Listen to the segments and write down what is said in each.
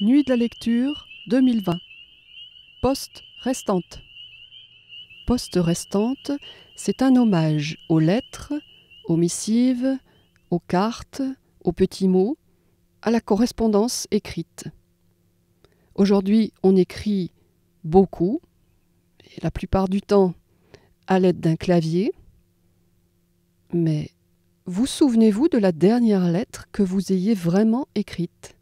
Nuit de la lecture 2020. Poste restante. Poste restante, c'est un hommage aux lettres, aux missives, aux cartes, aux petits mots, à la correspondance écrite. Aujourd'hui, on écrit beaucoup, et la plupart du temps à l'aide d'un clavier. Mais vous souvenez-vous de la dernière lettre que vous ayez vraiment écrite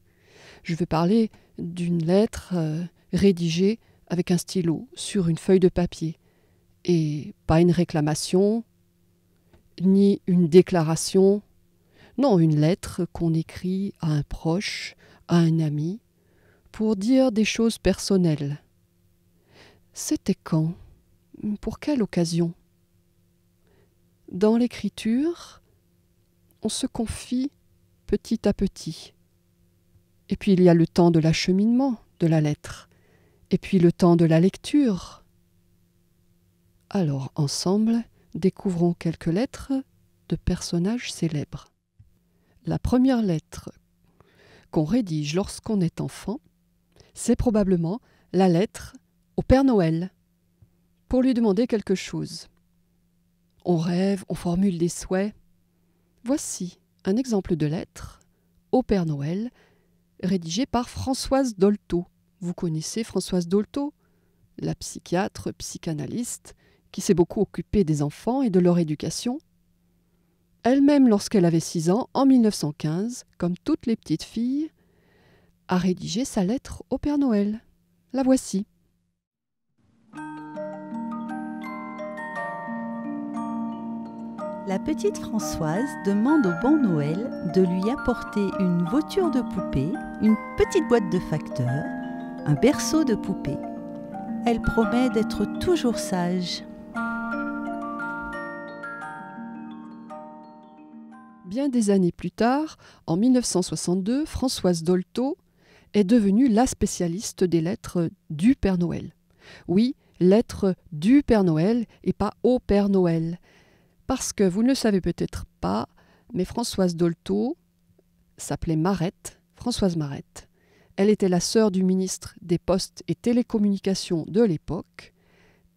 je vais parler d'une lettre euh, rédigée avec un stylo sur une feuille de papier, et pas une réclamation, ni une déclaration, non, une lettre qu'on écrit à un proche, à un ami, pour dire des choses personnelles. C'était quand Pour quelle occasion Dans l'écriture, on se confie petit à petit. Et puis il y a le temps de l'acheminement de la lettre, et puis le temps de la lecture. Alors ensemble, découvrons quelques lettres de personnages célèbres. La première lettre qu'on rédige lorsqu'on est enfant, c'est probablement la lettre au Père Noël pour lui demander quelque chose. On rêve, on formule des souhaits. Voici un exemple de lettre au Père Noël rédigée par Françoise Dolto. Vous connaissez Françoise Dolto, la psychiatre, psychanalyste, qui s'est beaucoup occupée des enfants et de leur éducation. Elle-même, lorsqu'elle avait 6 ans, en 1915, comme toutes les petites filles, a rédigé sa lettre au Père Noël. La voici. La petite Françoise demande au bon Noël de lui apporter une voiture de poupée, une petite boîte de facteurs, un berceau de poupée. Elle promet d'être toujours sage. Bien des années plus tard, en 1962, Françoise Dolto est devenue la spécialiste des lettres du Père Noël. Oui, lettres du Père Noël et pas au Père Noël. Parce que vous ne le savez peut-être pas, mais Françoise Dolto s'appelait Marette, Françoise Marette. Elle était la sœur du ministre des Postes et Télécommunications de l'époque,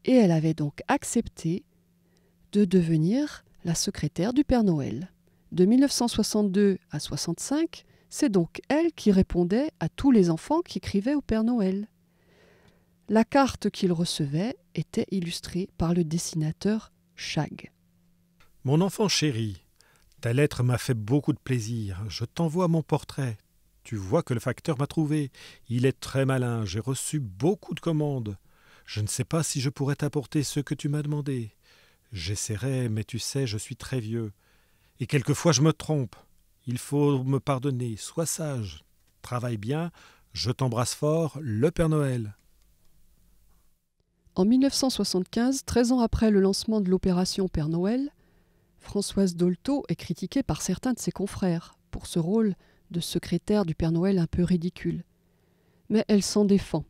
et elle avait donc accepté de devenir la secrétaire du Père Noël. De 1962 à 1965, c'est donc elle qui répondait à tous les enfants qui écrivaient au Père Noël. La carte qu'il recevait était illustrée par le dessinateur Chag. Mon enfant chéri, ta lettre m'a fait beaucoup de plaisir. Je t'envoie mon portrait. Tu vois que le facteur m'a trouvé. Il est très malin. J'ai reçu beaucoup de commandes. Je ne sais pas si je pourrais t'apporter ce que tu m'as demandé. J'essaierai, mais tu sais, je suis très vieux. Et quelquefois je me trompe. Il faut me pardonner. Sois sage. Travaille bien. Je t'embrasse fort. Le Père Noël. En 1975, 13 ans après le lancement de l'opération Père Noël, Françoise Dolto est critiquée par certains de ses confrères pour ce rôle de secrétaire du Père Noël un peu ridicule. Mais elle s'en défend.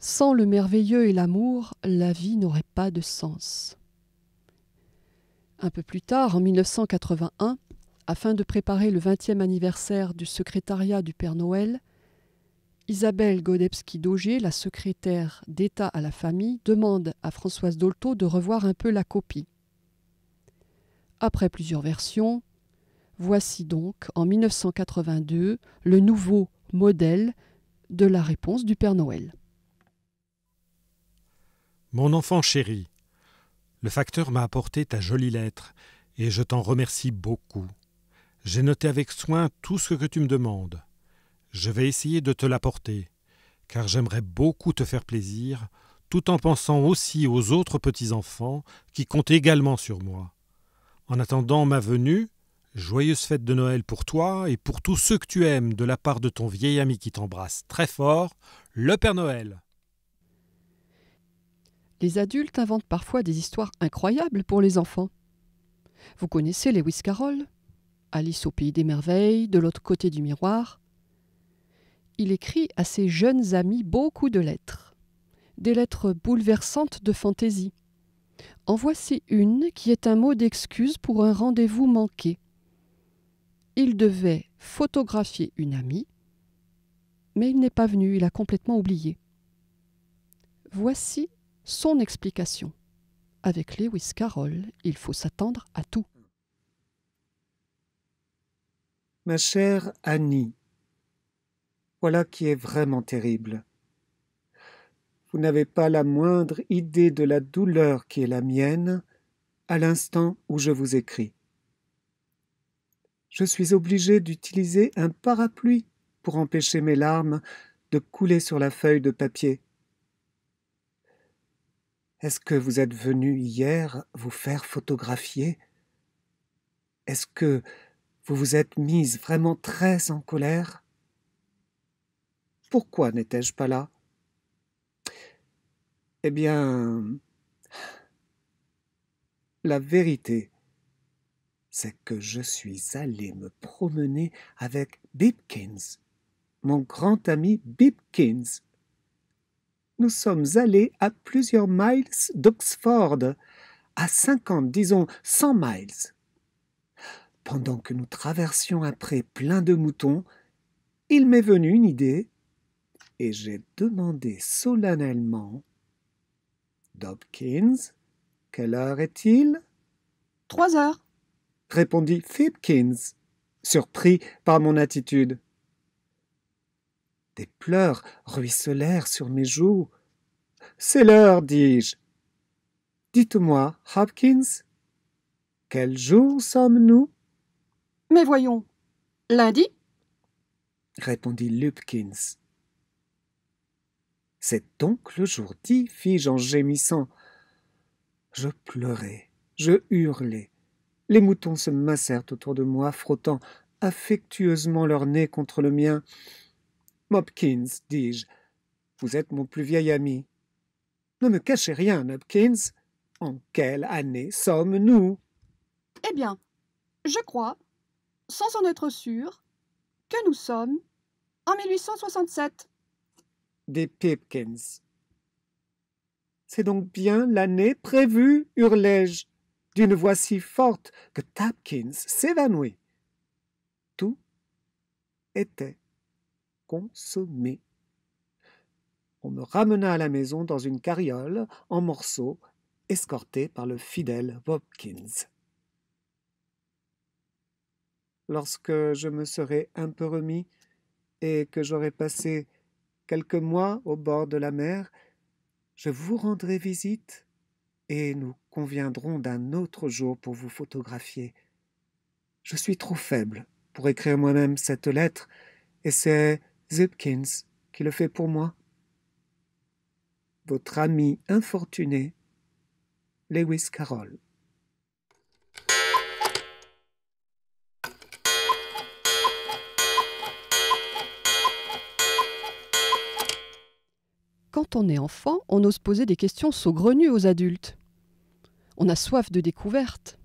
Sans le merveilleux et l'amour, la vie n'aurait pas de sens. Un peu plus tard, en 1981, afin de préparer le 20e anniversaire du secrétariat du Père Noël, Isabelle Godepski-Dauger, la secrétaire d'État à la famille, demande à Françoise Dolto de revoir un peu la copie. Après plusieurs versions, voici donc en 1982 le nouveau modèle de la réponse du Père Noël. Mon enfant chéri, le facteur m'a apporté ta jolie lettre et je t'en remercie beaucoup. J'ai noté avec soin tout ce que tu me demandes. Je vais essayer de te l'apporter, car j'aimerais beaucoup te faire plaisir, tout en pensant aussi aux autres petits-enfants qui comptent également sur moi. En attendant ma venue, joyeuse fête de Noël pour toi et pour tous ceux que tu aimes de la part de ton vieil ami qui t'embrasse très fort, le Père Noël. Les adultes inventent parfois des histoires incroyables pour les enfants. Vous connaissez Lewis Carroll Alice au pays des merveilles, de l'autre côté du miroir. Il écrit à ses jeunes amis beaucoup de lettres, des lettres bouleversantes de fantaisie. En voici une qui est un mot d'excuse pour un rendez-vous manqué. Il devait photographier une amie, mais il n'est pas venu, il a complètement oublié. Voici son explication. Avec Lewis Carroll, il faut s'attendre à tout. Ma chère Annie, voilà qui est vraiment terrible. Vous n'avez pas la moindre idée de la douleur qui est la mienne à l'instant où je vous écris. Je suis obligé d'utiliser un parapluie pour empêcher mes larmes de couler sur la feuille de papier. Est-ce que vous êtes venu hier vous faire photographier Est-ce que vous vous êtes mise vraiment très en colère Pourquoi n'étais-je pas là eh bien, la vérité, c'est que je suis allé me promener avec Bipkins, mon grand ami Bipkins. Nous sommes allés à plusieurs miles d'Oxford, à cinquante, disons cent miles. Pendant que nous traversions un pré plein de moutons, il m'est venu une idée, et j'ai demandé solennellement Dobkins. Quelle heure est-il Trois heures, répondit Fipkins, surpris par mon attitude. Des pleurs ruisselèrent sur mes joues. C'est l'heure, dis-je. Dites-moi, Hopkins, quel jour sommes-nous Mais voyons, lundi répondit Lupkins. C'est donc le jour dit, fis-je en gémissant. Je pleurais, je hurlais. Les moutons se massèrent autour de moi, frottant affectueusement leur nez contre le mien. Mopkins, dis-je, vous êtes mon plus vieil ami. Ne me cachez rien, Mopkins, En quelle année sommes-nous Eh bien, je crois, sans en être sûr, que nous sommes en 1867 des Pipkins. C'est donc bien l'année prévue, hurlai-je, d'une voix si forte que Tapkins s'évanouit. Tout était consommé. On me ramena à la maison dans une carriole en morceaux, escorté par le fidèle Bobkins. Lorsque je me serai un peu remis et que j'aurai passé quelques mois au bord de la mer, je vous rendrai visite et nous conviendrons d'un autre jour pour vous photographier. Je suis trop faible pour écrire moi-même cette lettre, et c'est Zipkins qui le fait pour moi. Votre ami infortuné, Lewis Carroll. quand on est enfant, on ose poser des questions saugrenues aux adultes. On a soif de découvertes.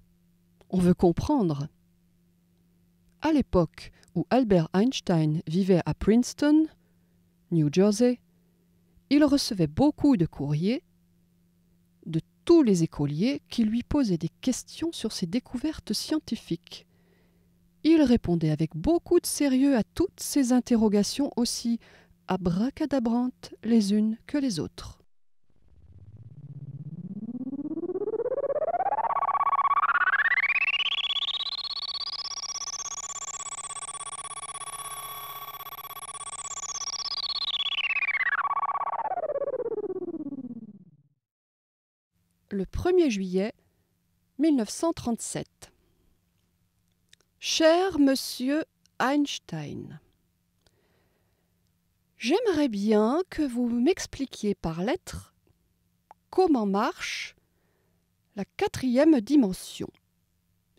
On veut comprendre. À l'époque où Albert Einstein vivait à Princeton, New Jersey, il recevait beaucoup de courriers de tous les écoliers qui lui posaient des questions sur ses découvertes scientifiques. Il répondait avec beaucoup de sérieux à toutes ces interrogations aussi abracadabrantes les unes que les autres. Le 1er juillet 1937. Cher monsieur Einstein, J'aimerais bien que vous m'expliquiez par lettres comment marche la quatrième dimension.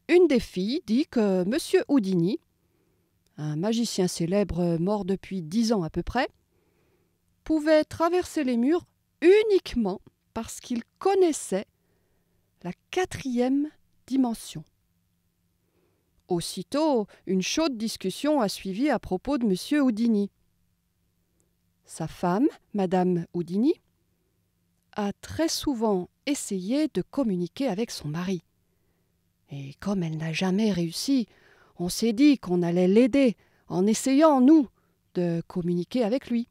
Une des filles dit que M. Houdini, un magicien célèbre mort depuis dix ans à peu près, pouvait traverser les murs uniquement parce qu'il connaissait la quatrième dimension. Aussitôt, une chaude discussion a suivi à propos de M. Houdini. Sa femme, Madame Houdini, a très souvent essayé de communiquer avec son mari. Et comme elle n'a jamais réussi, on s'est dit qu'on allait l'aider en essayant, nous, de communiquer avec lui.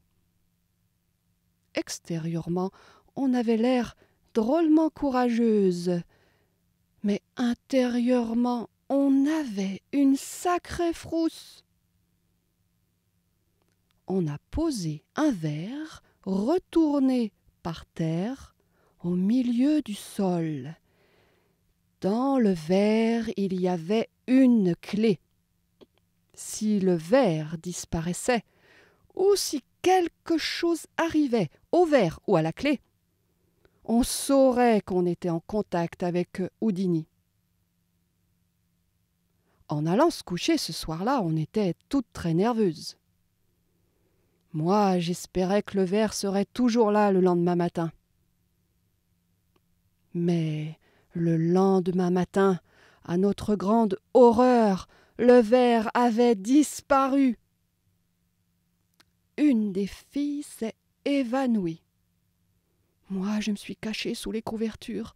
Extérieurement, on avait l'air drôlement courageuse, mais intérieurement, on avait une sacrée frousse on a posé un verre retourné par terre au milieu du sol. Dans le verre, il y avait une clé. Si le verre disparaissait, ou si quelque chose arrivait au verre ou à la clé, on saurait qu'on était en contact avec Houdini. En allant se coucher ce soir-là, on était toutes très nerveuses. Moi, j'espérais que le verre serait toujours là le lendemain matin. Mais le lendemain matin, à notre grande horreur, le verre avait disparu. Une des filles s'est évanouie. Moi, je me suis cachée sous les couvertures,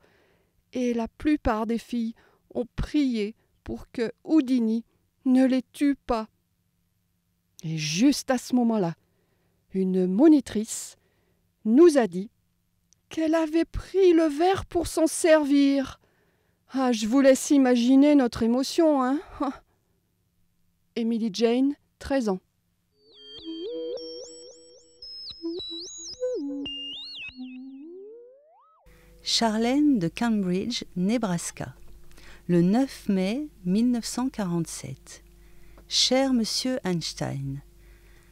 et la plupart des filles ont prié pour que Houdini ne les tue pas. Et juste à ce moment-là, une monitrice, nous a dit qu'elle avait pris le verre pour s'en servir. Ah, je vous laisse imaginer notre émotion, hein Emily Jane, 13 ans. Charlène de Cambridge, Nebraska, le 9 mai 1947. Cher monsieur Einstein,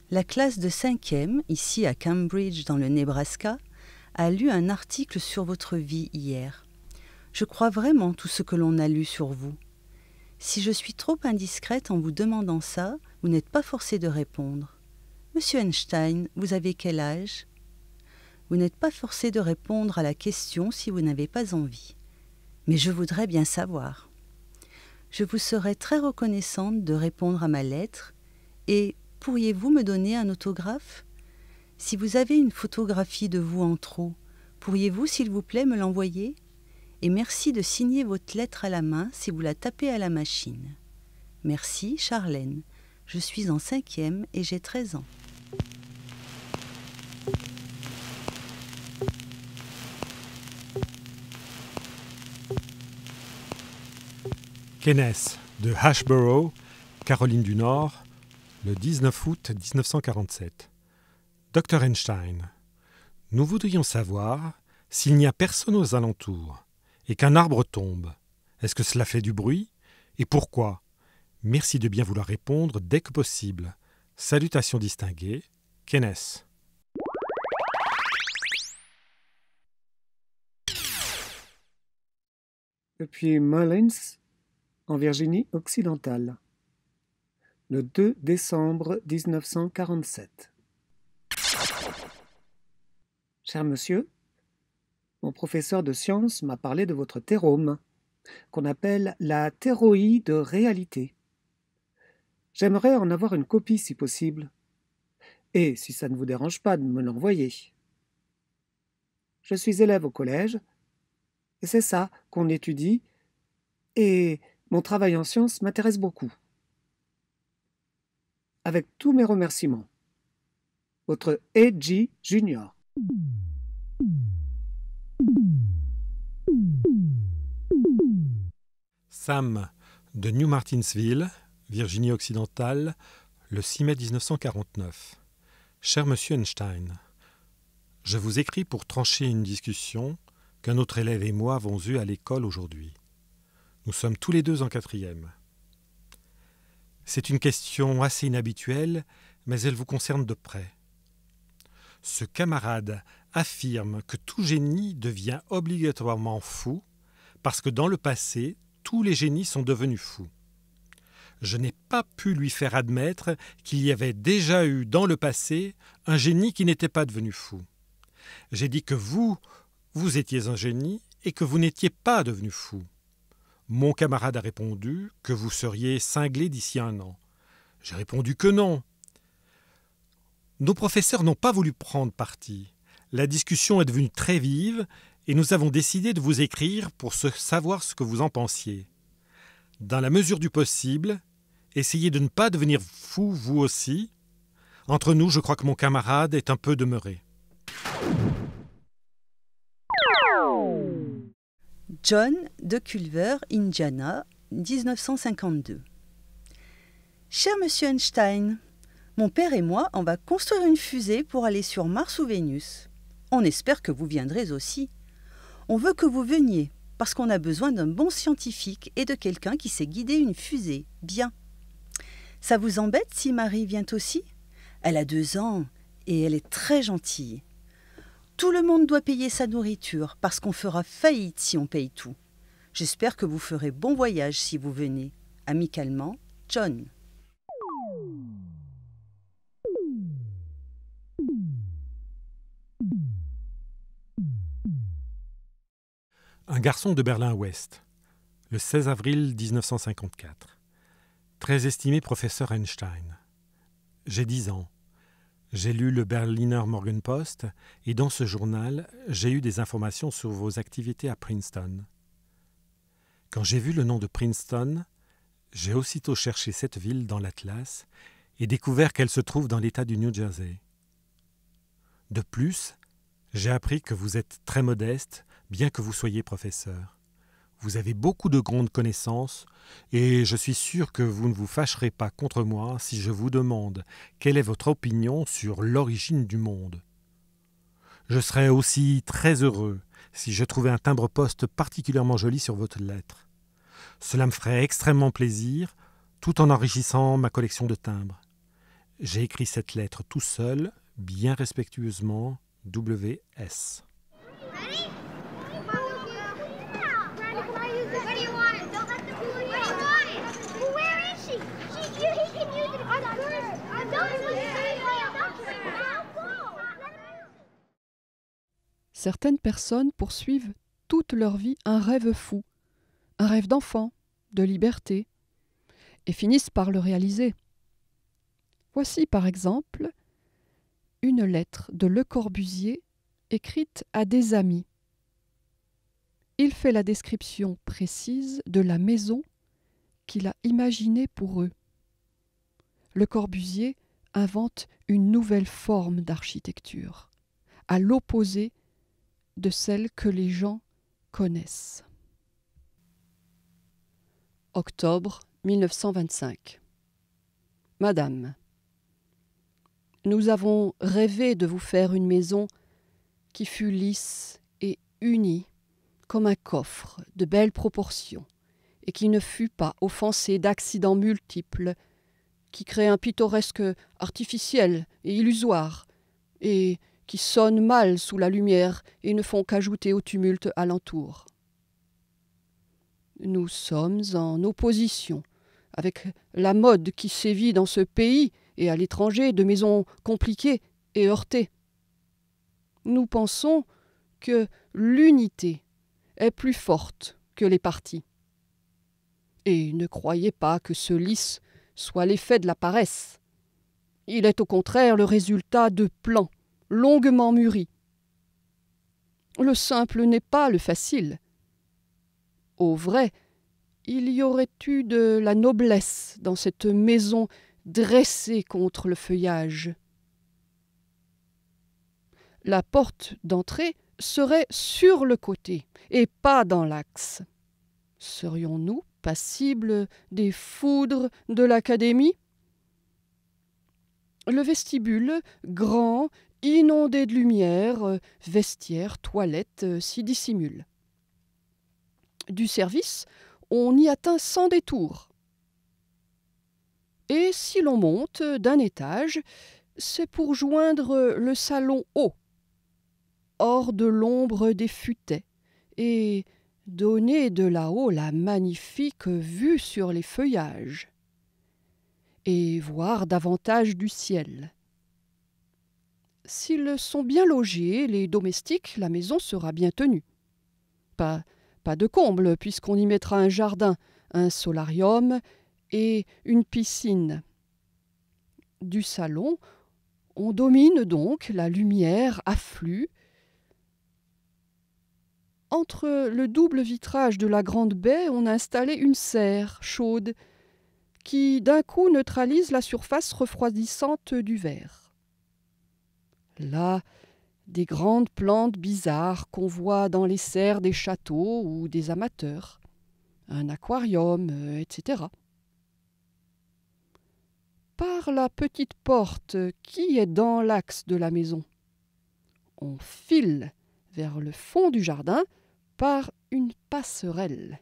la classe de cinquième, ici à Cambridge dans le Nebraska, a lu un article sur votre vie hier. Je crois vraiment tout ce que l'on a lu sur vous. Si je suis trop indiscrète en vous demandant ça, vous n'êtes pas forcé de répondre. Monsieur Einstein, vous avez quel âge Vous n'êtes pas forcé de répondre à la question si vous n'avez pas envie. Mais je voudrais bien savoir. Je vous serais très reconnaissante de répondre à ma lettre et, pourriez-vous me donner un autographe Si vous avez une photographie de vous en trop, pourriez-vous s'il vous plaît me l'envoyer Et merci de signer votre lettre à la main si vous la tapez à la machine. Merci, Charlène. Je suis en cinquième et j'ai 13 ans. Kenneth de Hashborough, Caroline du Nord, le 19 août 1947. Docteur Einstein, nous voudrions savoir s'il n'y a personne aux alentours et qu'un arbre tombe. Est-ce que cela fait du bruit Et pourquoi Merci de bien vouloir répondre dès que possible. Salutations distinguées, Kenneth. Depuis Mullins, en Virginie occidentale le 2 décembre 1947. Cher monsieur, mon professeur de sciences m'a parlé de votre thérome, qu'on appelle la théroïde réalité. J'aimerais en avoir une copie si possible, et si ça ne vous dérange pas de me l'envoyer. Je suis élève au collège, et c'est ça qu'on étudie, et mon travail en sciences m'intéresse beaucoup avec tous mes remerciements. Votre A.G. Junior. Sam de New Martinsville, Virginie occidentale, le 6 mai 1949. Cher monsieur Einstein, je vous écris pour trancher une discussion qu'un autre élève et moi avons eue à l'école aujourd'hui. Nous sommes tous les deux en quatrième. C'est une question assez inhabituelle, mais elle vous concerne de près. Ce camarade affirme que tout génie devient obligatoirement fou, parce que dans le passé, tous les génies sont devenus fous. Je n'ai pas pu lui faire admettre qu'il y avait déjà eu dans le passé un génie qui n'était pas devenu fou. J'ai dit que vous, vous étiez un génie et que vous n'étiez pas devenu fou. Mon camarade a répondu que vous seriez cinglé d'ici un an. J'ai répondu que non. Nos professeurs n'ont pas voulu prendre parti. La discussion est devenue très vive et nous avons décidé de vous écrire pour savoir ce que vous en pensiez. Dans la mesure du possible, essayez de ne pas devenir fou vous aussi. Entre nous, je crois que mon camarade est un peu demeuré. John de Culver, Indiana, 1952. Cher monsieur Einstein, mon père et moi, on va construire une fusée pour aller sur Mars ou Vénus. On espère que vous viendrez aussi. On veut que vous veniez, parce qu'on a besoin d'un bon scientifique et de quelqu'un qui sait guider une fusée. Bien. Ça vous embête si Marie vient aussi Elle a deux ans et elle est très gentille. Tout le monde doit payer sa nourriture parce qu'on fera faillite si on paye tout. J'espère que vous ferez bon voyage si vous venez. Amicalement, John. Un garçon de Berlin-Ouest, le 16 avril 1954. Très estimé professeur Einstein. J'ai 10 ans. J'ai lu le Berliner Morgenpost et dans ce journal, j'ai eu des informations sur vos activités à Princeton. Quand j'ai vu le nom de Princeton, j'ai aussitôt cherché cette ville dans l'Atlas et découvert qu'elle se trouve dans l'État du New Jersey. De plus, j'ai appris que vous êtes très modeste, bien que vous soyez professeur. Vous avez beaucoup de grandes connaissances, et je suis sûr que vous ne vous fâcherez pas contre moi si je vous demande quelle est votre opinion sur l'origine du monde. Je serais aussi très heureux si je trouvais un timbre-poste particulièrement joli sur votre lettre. Cela me ferait extrêmement plaisir, tout en enrichissant ma collection de timbres. J'ai écrit cette lettre tout seul, bien respectueusement, W.S. Certaines personnes poursuivent toute leur vie un rêve fou, un rêve d'enfant, de liberté, et finissent par le réaliser. Voici par exemple une lettre de Le Corbusier écrite à des amis. Il fait la description précise de la maison qu'il a imaginée pour eux. Le Corbusier invente une nouvelle forme d'architecture, à l'opposé de celles que les gens connaissent. Octobre 1925 Madame, nous avons rêvé de vous faire une maison qui fût lisse et unie comme un coffre de belles proportions et qui ne fût pas offensée d'accidents multiples qui créent un pittoresque artificiel et illusoire et qui sonnent mal sous la lumière et ne font qu'ajouter au tumulte alentour. Nous sommes en opposition avec la mode qui sévit dans ce pays et à l'étranger de maisons compliquées et heurtées. Nous pensons que l'unité est plus forte que les partis. Et ne croyez pas que ce lys soit l'effet de la paresse. Il est au contraire le résultat de plans longuement mûri. Le simple n'est pas le facile. Au vrai, il y aurait eu de la noblesse dans cette maison dressée contre le feuillage. La porte d'entrée serait sur le côté et pas dans l'axe. Serions-nous passibles des foudres de l'Académie Le vestibule, grand Inondé de lumière, euh, vestiaires, toilettes euh, s'y dissimulent. Du service, on y atteint sans détour. Et si l'on monte d'un étage, c'est pour joindre le salon haut, hors de l'ombre des futaies, et donner de là-haut la magnifique vue sur les feuillages, et voir davantage du ciel. S'ils sont bien logés, les domestiques, la maison sera bien tenue. Pas, pas de comble, puisqu'on y mettra un jardin, un solarium et une piscine. Du salon, on domine donc la lumière afflue. Entre le double vitrage de la grande baie, on a installé une serre chaude qui d'un coup neutralise la surface refroidissante du verre là des grandes plantes bizarres qu'on voit dans les serres des châteaux ou des amateurs, un aquarium, euh, etc. Par la petite porte qui est dans l'axe de la maison, on file vers le fond du jardin par une passerelle,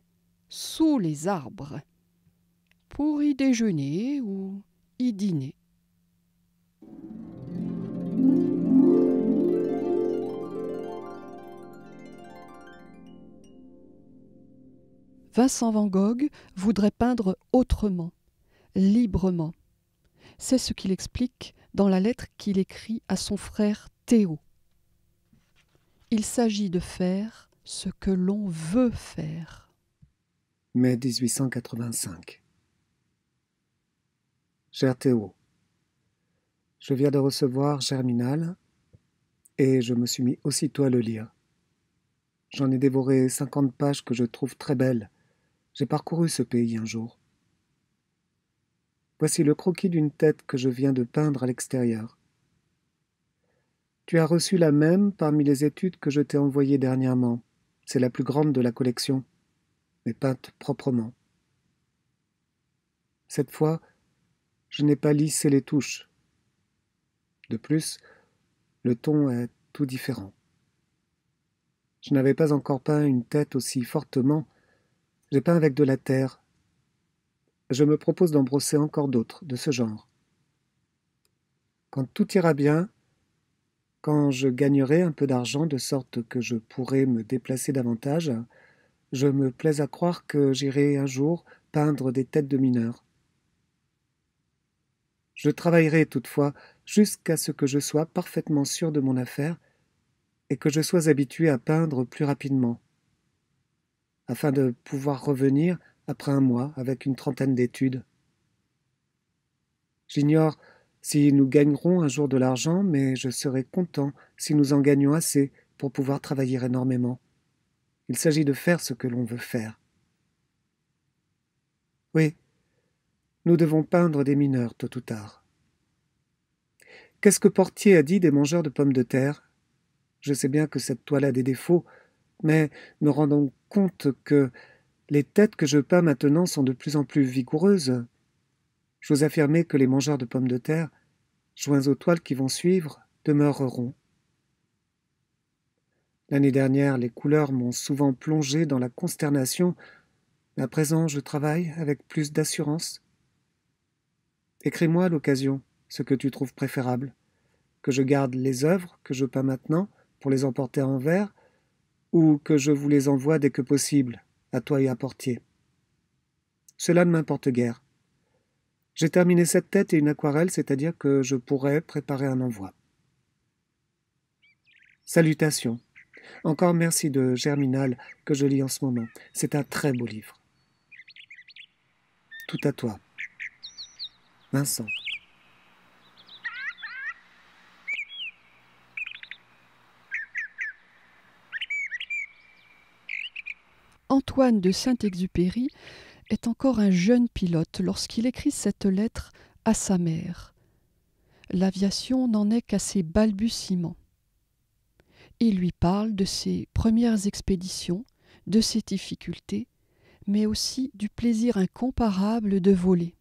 sous les arbres, pour y déjeuner ou y dîner. Vincent Van Gogh voudrait peindre autrement, librement. C'est ce qu'il explique dans la lettre qu'il écrit à son frère Théo. Il s'agit de faire ce que l'on veut faire. Mai 1885. Cher Théo, je viens de recevoir Germinal et je me suis mis aussitôt à le lire. J'en ai dévoré cinquante pages que je trouve très belles, j'ai parcouru ce pays un jour. Voici le croquis d'une tête que je viens de peindre à l'extérieur. Tu as reçu la même parmi les études que je t'ai envoyées dernièrement. C'est la plus grande de la collection, mais peinte proprement. Cette fois, je n'ai pas lissé les touches. De plus, le ton est tout différent. Je n'avais pas encore peint une tête aussi fortement je peins avec de la terre. Je me propose d'en brosser encore d'autres de ce genre. Quand tout ira bien, quand je gagnerai un peu d'argent de sorte que je pourrai me déplacer davantage, je me plais à croire que j'irai un jour peindre des têtes de mineurs. Je travaillerai toutefois jusqu'à ce que je sois parfaitement sûr de mon affaire et que je sois habitué à peindre plus rapidement afin de pouvoir revenir après un mois avec une trentaine d'études. J'ignore si nous gagnerons un jour de l'argent, mais je serai content si nous en gagnons assez pour pouvoir travailler énormément. Il s'agit de faire ce que l'on veut faire. Oui, nous devons peindre des mineurs tôt ou tard. Qu'est-ce que Portier a dit des mangeurs de pommes de terre Je sais bien que cette toile a des défauts, mais me rendant compte que les têtes que je peins maintenant sont de plus en plus vigoureuses, j'ose affirmer que les mangeurs de pommes de terre, joints aux toiles qui vont suivre, demeureront. L'année dernière, les couleurs m'ont souvent plongé dans la consternation, à présent je travaille avec plus d'assurance. Écris-moi à l'occasion ce que tu trouves préférable, que je garde les œuvres que je peins maintenant pour les emporter en verre, ou que je vous les envoie dès que possible, à toi et à Portier. Cela ne m'importe guère. J'ai terminé cette tête et une aquarelle, c'est-à-dire que je pourrais préparer un envoi. Salutations. Encore merci de Germinal que je lis en ce moment. C'est un très beau livre. Tout à toi. Vincent. Antoine de Saint-Exupéry est encore un jeune pilote lorsqu'il écrit cette lettre à sa mère. L'aviation n'en est qu'à ses balbutiements. Il lui parle de ses premières expéditions, de ses difficultés, mais aussi du plaisir incomparable de voler.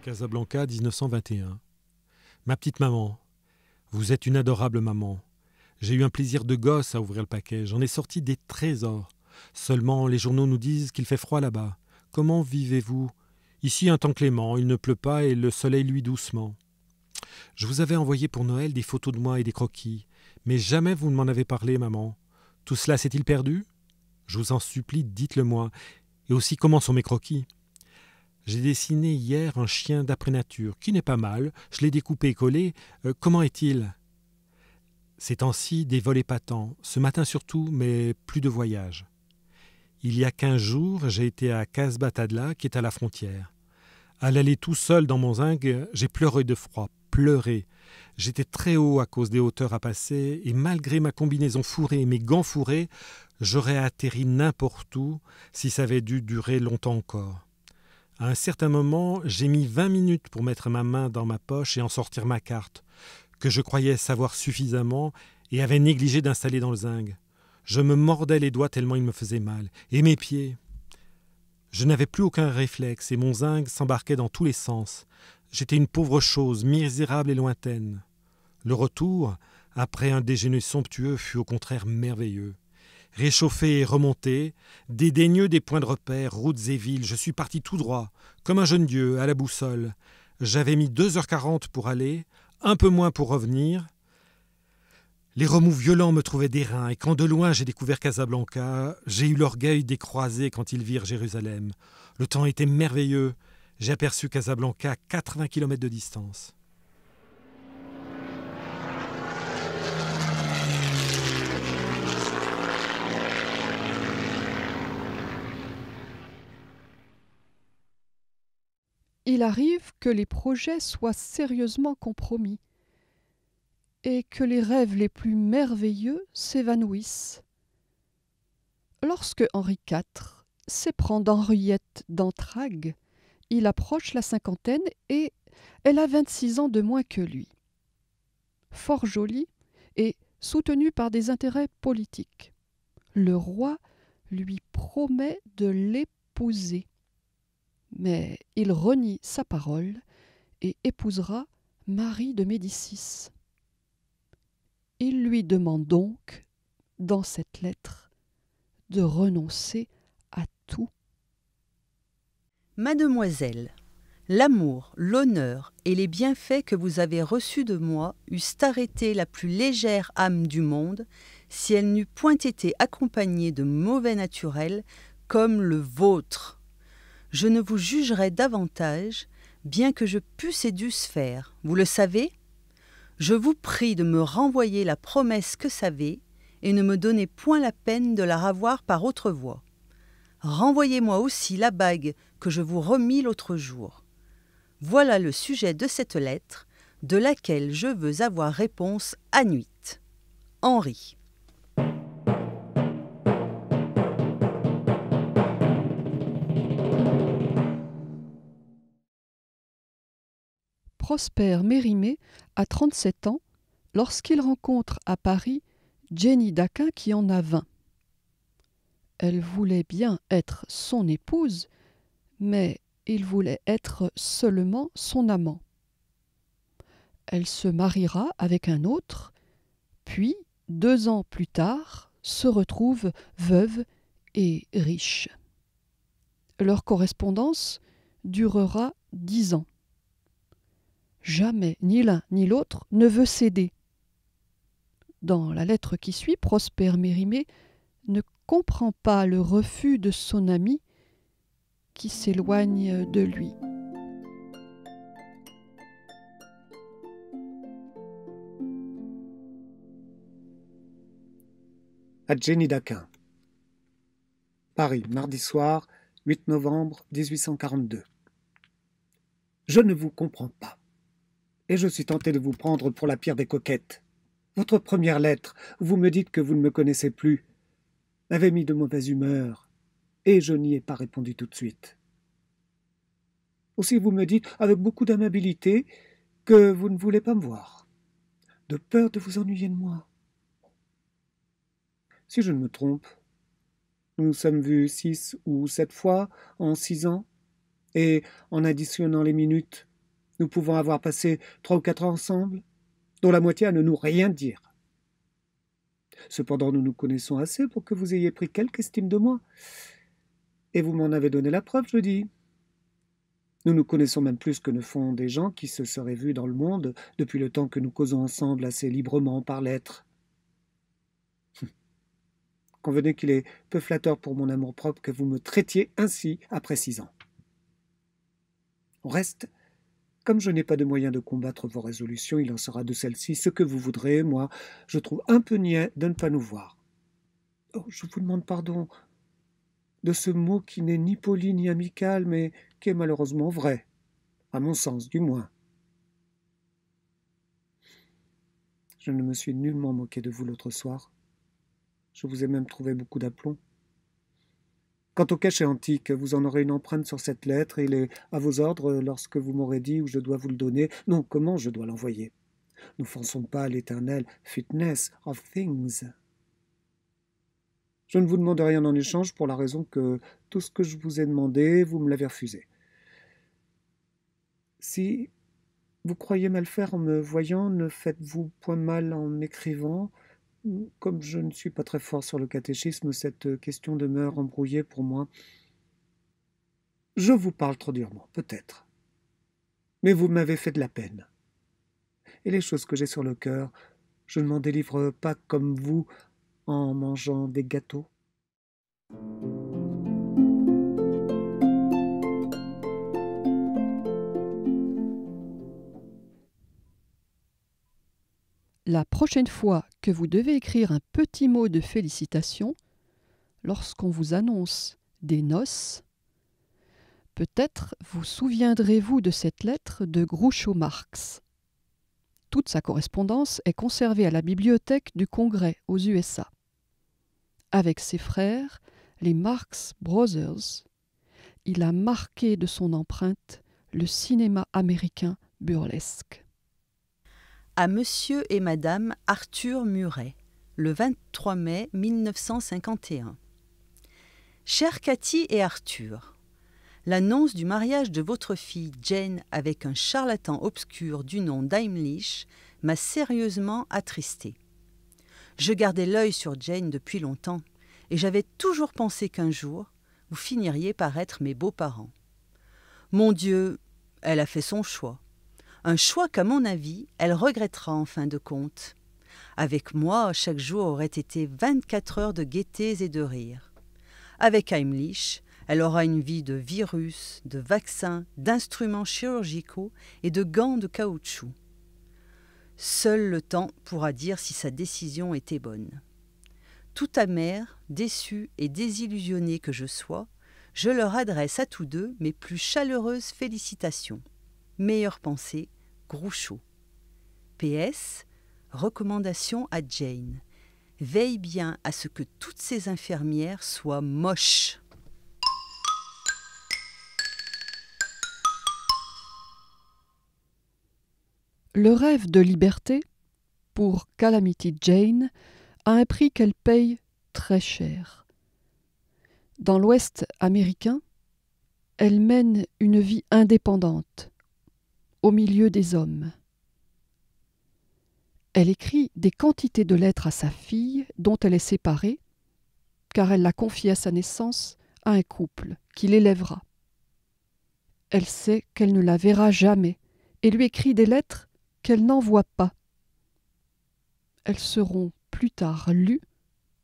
Casablanca 1921. Ma petite maman, vous êtes une adorable maman. J'ai eu un plaisir de gosse à ouvrir le paquet, j'en ai sorti des trésors. Seulement, les journaux nous disent qu'il fait froid là-bas. Comment vivez-vous Ici, un temps clément, il ne pleut pas et le soleil luit doucement. Je vous avais envoyé pour Noël des photos de moi et des croquis, mais jamais vous ne m'en avez parlé, maman. Tout cela s'est-il perdu Je vous en supplie, dites-le-moi. Et aussi, comment sont mes croquis j'ai dessiné hier un chien d'après nature, qui n'est pas mal, je l'ai découpé et collé. Euh, comment est-il Ces temps-ci, des vols épatants, ce matin surtout, mais plus de voyage. Il y a quinze jours, j'ai été à Casbatadla, qui est à la frontière. À l'aller tout seul dans mon zinc, j'ai pleuré de froid, pleuré. J'étais très haut à cause des hauteurs à passer, et malgré ma combinaison fourrée et mes gants fourrés, j'aurais atterri n'importe où si ça avait dû durer longtemps encore. À un certain moment, j'ai mis vingt minutes pour mettre ma main dans ma poche et en sortir ma carte, que je croyais savoir suffisamment et avais négligé d'installer dans le zinc. Je me mordais les doigts tellement il me faisait mal, et mes pieds. Je n'avais plus aucun réflexe et mon zinc s'embarquait dans tous les sens. J'étais une pauvre chose, misérable et lointaine. Le retour, après un déjeuner somptueux, fut au contraire merveilleux. Réchauffé et remonté, dédaigneux des points de repère, routes et villes, je suis parti tout droit, comme un jeune dieu, à la boussole. J'avais mis 2h40 pour aller, un peu moins pour revenir. Les remous violents me trouvaient des reins, et quand de loin j'ai découvert Casablanca, j'ai eu l'orgueil des croisés quand ils virent Jérusalem. Le temps était merveilleux, j'ai aperçu Casablanca à 80 km de distance. il arrive que les projets soient sérieusement compromis et que les rêves les plus merveilleux s'évanouissent. Lorsque Henri IV s'éprend d'Henriette d'Entrague, il approche la cinquantaine et elle a 26 ans de moins que lui. Fort jolie et soutenue par des intérêts politiques, le roi lui promet de l'épouser mais il renie sa parole et épousera Marie de Médicis. Il lui demande donc, dans cette lettre, de renoncer à tout. Mademoiselle, l'amour, l'honneur et les bienfaits que vous avez reçus de moi eussent arrêté la plus légère âme du monde si elle n'eût point été accompagnée de mauvais naturels comme le vôtre je ne vous jugerai davantage, bien que je pusse et dusse faire. Vous le savez Je vous prie de me renvoyer la promesse que savez, et ne me donnez point la peine de la ravoir par autre voie. Renvoyez-moi aussi la bague que je vous remis l'autre jour. Voilà le sujet de cette lettre, de laquelle je veux avoir réponse à nuit. Henri. Prosper Mérimée a 37 ans lorsqu'il rencontre à Paris Jenny Daquin qui en a 20. Elle voulait bien être son épouse, mais il voulait être seulement son amant. Elle se mariera avec un autre, puis, deux ans plus tard, se retrouve veuve et riche. Leur correspondance durera dix ans. Jamais ni l'un ni l'autre ne veut céder. Dans la lettre qui suit, Prosper Mérimée ne comprend pas le refus de son ami qui s'éloigne de lui. À Jenny Daquin. Paris, mardi soir, 8 novembre 1842. Je ne vous comprends pas et je suis tenté de vous prendre pour la pire des coquettes. Votre première lettre, vous me dites que vous ne me connaissez plus, m'avait mis de mauvaise humeur, et je n'y ai pas répondu tout de suite. Aussi vous me dites, avec beaucoup d'amabilité, que vous ne voulez pas me voir, de peur de vous ennuyer de moi. Si je ne me trompe, nous nous sommes vus six ou sept fois en six ans, et en additionnant les minutes, nous pouvons avoir passé trois ou quatre ans ensemble, dont la moitié à ne nous rien dire. Cependant, nous nous connaissons assez pour que vous ayez pris quelque estime de moi. Et vous m'en avez donné la preuve, je dis. Nous nous connaissons même plus que ne font des gens qui se seraient vus dans le monde depuis le temps que nous causons ensemble assez librement par l'être. Hum. Convenez qu'il est peu flatteur pour mon amour-propre que vous me traitiez ainsi après six ans. reste, comme je n'ai pas de moyen de combattre vos résolutions, il en sera de celle-ci ce que vous voudrez. Moi, je trouve un peu niais de ne pas nous voir. Oh, je vous demande pardon de ce mot qui n'est ni poli ni amical, mais qui est malheureusement vrai, à mon sens du moins. Je ne me suis nullement moqué de vous l'autre soir. Je vous ai même trouvé beaucoup d'aplomb. Quant au cachet antique, vous en aurez une empreinte sur cette lettre il est à vos ordres lorsque vous m'aurez dit où je dois vous le donner, non, comment je dois l'envoyer. N'offensons pas l'éternel fitness of things. Je ne vous demande rien en échange pour la raison que tout ce que je vous ai demandé, vous me l'avez refusé. Si vous croyez mal faire en me voyant, ne faites-vous point mal en m'écrivant comme je ne suis pas très fort sur le catéchisme, cette euh, question demeure embrouillée pour moi. Je vous parle trop durement, peut-être. Mais vous m'avez fait de la peine. Et les choses que j'ai sur le cœur, je ne m'en délivre pas comme vous en mangeant des gâteaux. La prochaine fois que vous devez écrire un petit mot de félicitations, lorsqu'on vous annonce des noces, peut-être vous souviendrez-vous de cette lettre de Groucho Marx. Toute sa correspondance est conservée à la bibliothèque du Congrès aux USA. Avec ses frères, les Marx Brothers, il a marqué de son empreinte le cinéma américain burlesque à Monsieur et Madame Arthur Muret, le 23 mai 1951. Chers Cathy et Arthur, l'annonce du mariage de votre fille Jane avec un charlatan obscur du nom d'Heimlich m'a sérieusement attristée. Je gardais l'œil sur Jane depuis longtemps, et j'avais toujours pensé qu'un jour, vous finiriez par être mes beaux-parents. Mon Dieu, elle a fait son choix un choix qu'à mon avis, elle regrettera en fin de compte. Avec moi, chaque jour aurait été vingt-quatre heures de gaietés et de rires. Avec Heimlich, elle aura une vie de virus, de vaccins, d'instruments chirurgicaux et de gants de caoutchouc. Seul le temps pourra dire si sa décision était bonne. Tout amère, déçue et désillusionnée que je sois, je leur adresse à tous deux mes plus chaleureuses félicitations. Meilleure pensée, Groucho. PS, recommandation à Jane. Veille bien à ce que toutes ces infirmières soient moches. Le rêve de liberté, pour Calamity Jane, a un prix qu'elle paye très cher. Dans l'Ouest américain, elle mène une vie indépendante, au milieu des hommes. Elle écrit des quantités de lettres à sa fille, dont elle est séparée, car elle la confie à sa naissance à un couple qui l'élèvera. Elle sait qu'elle ne la verra jamais et lui écrit des lettres qu'elle n'envoie pas. Elles seront plus tard lues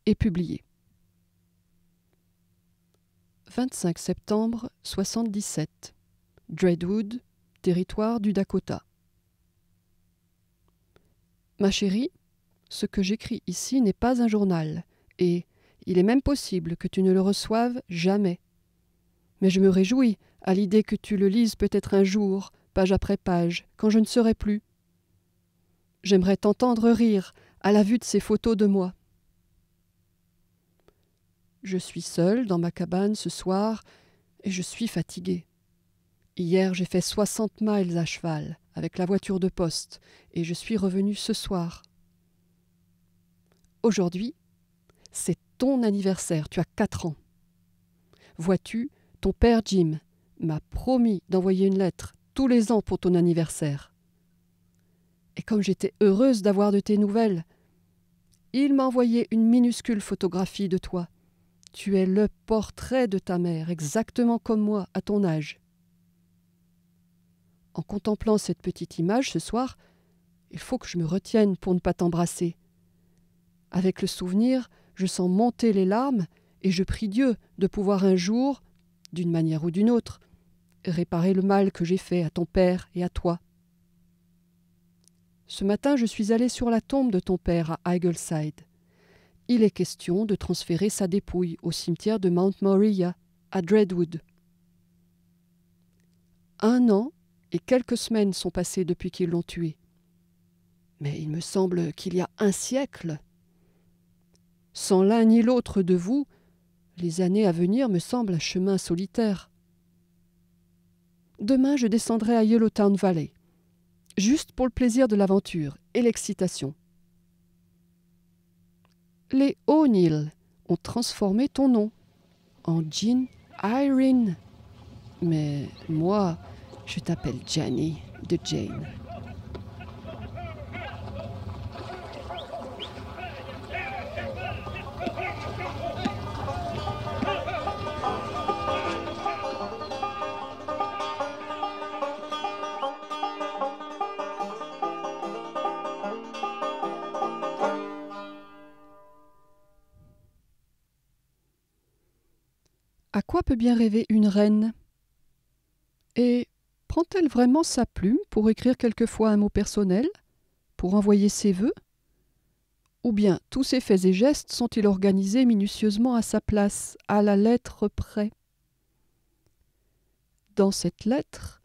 et publiées. 25 septembre 77 Dreadwood, territoire du Dakota. Ma chérie, ce que j'écris ici n'est pas un journal, et il est même possible que tu ne le reçoives jamais. Mais je me réjouis à l'idée que tu le lises peut-être un jour, page après page, quand je ne serai plus. J'aimerais t'entendre rire à la vue de ces photos de moi. Je suis seule dans ma cabane ce soir et je suis fatiguée. Hier, j'ai fait 60 miles à cheval, avec la voiture de poste, et je suis revenu ce soir. Aujourd'hui, c'est ton anniversaire, tu as quatre ans. Vois-tu, ton père Jim m'a promis d'envoyer une lettre tous les ans pour ton anniversaire. Et comme j'étais heureuse d'avoir de tes nouvelles, il m'a envoyé une minuscule photographie de toi. Tu es le portrait de ta mère, exactement comme moi, à ton âge. En contemplant cette petite image ce soir, il faut que je me retienne pour ne pas t'embrasser. Avec le souvenir, je sens monter les larmes et je prie Dieu de pouvoir un jour, d'une manière ou d'une autre, réparer le mal que j'ai fait à ton père et à toi. Ce matin, je suis allée sur la tombe de ton père à Igleside. Il est question de transférer sa dépouille au cimetière de Mount Moria, à Dreadwood. Un an quelques semaines sont passées depuis qu'ils l'ont tué. Mais il me semble qu'il y a un siècle. Sans l'un ni l'autre de vous, les années à venir me semblent un chemin solitaire. Demain, je descendrai à Yellowtown Valley, juste pour le plaisir de l'aventure et l'excitation. Les O'Neill ont transformé ton nom en Jean Irene. Mais moi, je t'appelle Jenny, de Jane. À quoi peut bien rêver une reine Et prend-elle vraiment sa plume pour écrire quelquefois un mot personnel, pour envoyer ses vœux Ou bien tous ses faits et gestes sont-ils organisés minutieusement à sa place, à la lettre près Dans cette lettre,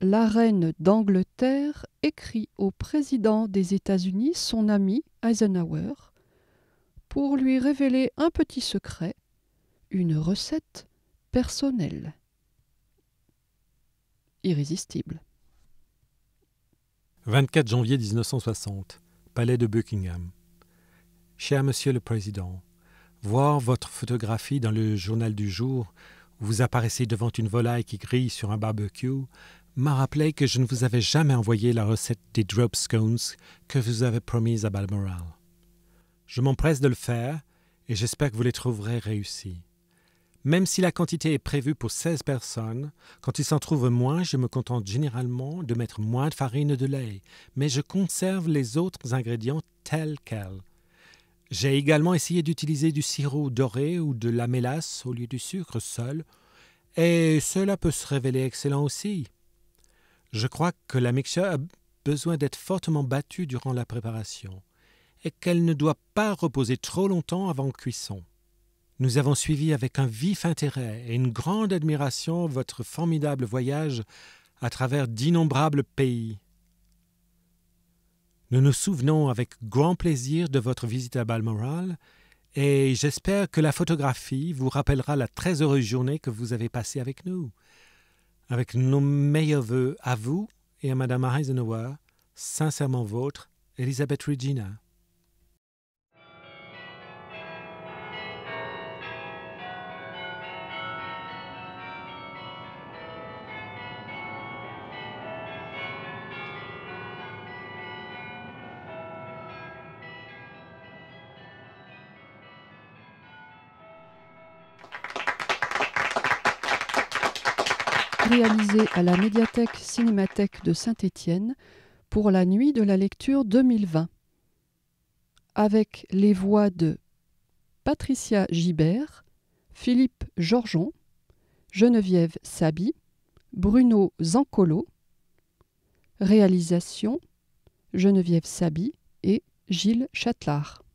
la reine d'Angleterre écrit au président des États-Unis, son ami Eisenhower, pour lui révéler un petit secret, une recette personnelle irrésistible. 24 janvier 1960, Palais de Buckingham. Cher Monsieur le Président, voir votre photographie dans le journal du jour où vous apparaissez devant une volaille qui grille sur un barbecue m'a rappelé que je ne vous avais jamais envoyé la recette des drop scones que vous avez promise à Balmoral. Je m'empresse de le faire et j'espère que vous les trouverez réussis. Même si la quantité est prévue pour 16 personnes, quand il s'en trouve moins, je me contente généralement de mettre moins de farine de lait, mais je conserve les autres ingrédients tels quels. J'ai également essayé d'utiliser du sirop doré ou de la mélasse au lieu du sucre seul, et cela peut se révéler excellent aussi. Je crois que la mixture a besoin d'être fortement battue durant la préparation, et qu'elle ne doit pas reposer trop longtemps avant cuisson. Nous avons suivi avec un vif intérêt et une grande admiration votre formidable voyage à travers d'innombrables pays. Nous nous souvenons avec grand plaisir de votre visite à Balmoral et j'espère que la photographie vous rappellera la très heureuse journée que vous avez passée avec nous. Avec nos meilleurs voeux à vous et à Madame Eisenhower, sincèrement vôtre, Elisabeth Regina. à la médiathèque cinémathèque de Saint-Étienne pour la nuit de la lecture 2020, avec les voix de Patricia Gibert, Philippe Georgeon, Geneviève Sabi, Bruno Zancolo, réalisation Geneviève Sabi et Gilles Châtelard.